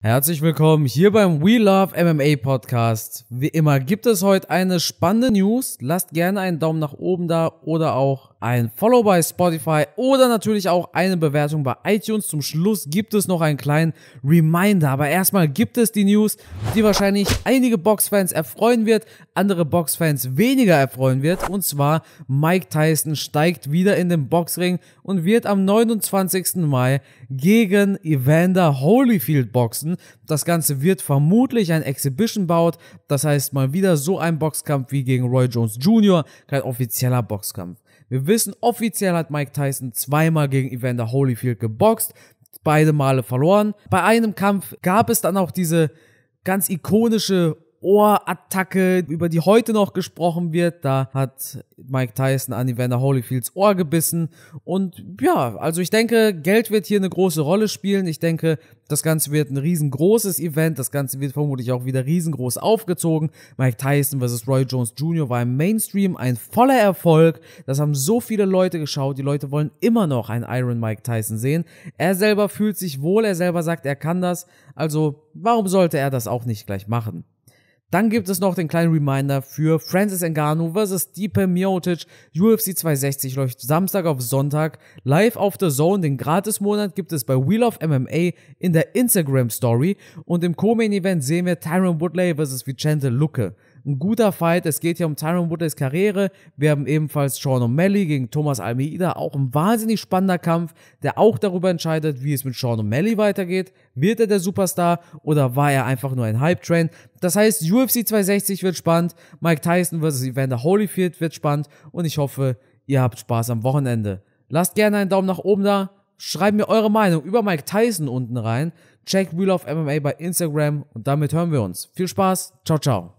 Herzlich willkommen hier beim We Love MMA Podcast. Wie immer gibt es heute eine spannende News. Lasst gerne einen Daumen nach oben da oder auch ein Follow bei Spotify oder natürlich auch eine Bewertung bei iTunes. Zum Schluss gibt es noch einen kleinen Reminder, aber erstmal gibt es die News, die wahrscheinlich einige Boxfans erfreuen wird, andere Boxfans weniger erfreuen wird. Und zwar Mike Tyson steigt wieder in den Boxring und wird am 29. Mai gegen Evander Holyfield boxen. Das Ganze wird vermutlich ein exhibition baut. das heißt mal wieder so ein Boxkampf wie gegen Roy Jones Jr., kein offizieller Boxkampf. Wir wissen, offiziell hat Mike Tyson zweimal gegen Evander Holyfield geboxt, beide Male verloren. Bei einem Kampf gab es dann auch diese ganz ikonische Ohrattacke, über die heute noch gesprochen wird. Da hat Mike Tyson an Evander Holyfields Ohr gebissen. Und ja, also ich denke, Geld wird hier eine große Rolle spielen. Ich denke, das Ganze wird ein riesengroßes Event. Das Ganze wird vermutlich auch wieder riesengroß aufgezogen. Mike Tyson vs. Roy Jones Jr. war im Mainstream ein voller Erfolg. Das haben so viele Leute geschaut. Die Leute wollen immer noch einen Iron Mike Tyson sehen. Er selber fühlt sich wohl. Er selber sagt, er kann das. Also warum sollte er das auch nicht gleich machen? Dann gibt es noch den kleinen Reminder für Francis Ngannou vs. Stipe Miotic. UFC 260 läuft Samstag auf Sonntag live auf der Zone. Den Gratismonat gibt es bei Wheel of MMA in der Instagram-Story. Und im Co-Main-Event sehen wir Tyron Woodley vs. Vicente Lucke ein guter Fight. Es geht hier um Tyron Woodleys Karriere. Wir haben ebenfalls Sean O'Malley gegen Thomas Almeida. Auch ein wahnsinnig spannender Kampf, der auch darüber entscheidet, wie es mit Sean O'Malley weitergeht. Wird er der Superstar oder war er einfach nur ein Hype-Train? Das heißt, UFC 260 wird spannend. Mike Tyson vs. Evander Holyfield wird spannend. Und ich hoffe, ihr habt Spaß am Wochenende. Lasst gerne einen Daumen nach oben da. Schreibt mir eure Meinung über Mike Tyson unten rein. Check Wheel of MMA bei Instagram und damit hören wir uns. Viel Spaß. Ciao, ciao.